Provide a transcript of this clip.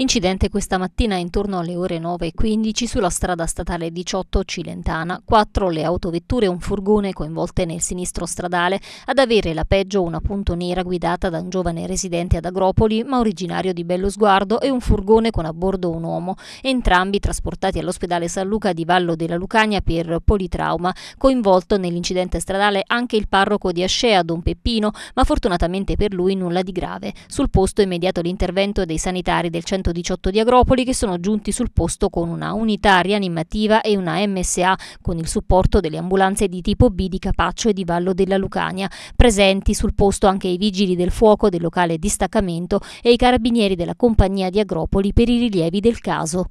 Incidente questa mattina intorno alle ore 9.15 sulla strada statale 18 Cilentana. Quattro le autovetture e un furgone coinvolte nel sinistro stradale. Ad avere la peggio una punto nera guidata da un giovane residente ad Agropoli ma originario di Bello Sguardo e un furgone con a bordo un uomo. Entrambi trasportati all'ospedale San Luca di Vallo della Lucania per politrauma. Coinvolto nell'incidente stradale anche il parroco di Ascea, Don Peppino, ma fortunatamente per lui nulla di grave. Sul posto immediato l'intervento dei sanitari del centro 118 di Agropoli che sono giunti sul posto con una unità rianimativa e una MSA con il supporto delle ambulanze di tipo B di Capaccio e di Vallo della Lucania. Presenti sul posto anche i vigili del fuoco del locale distaccamento e i carabinieri della compagnia di Agropoli per i rilievi del caso.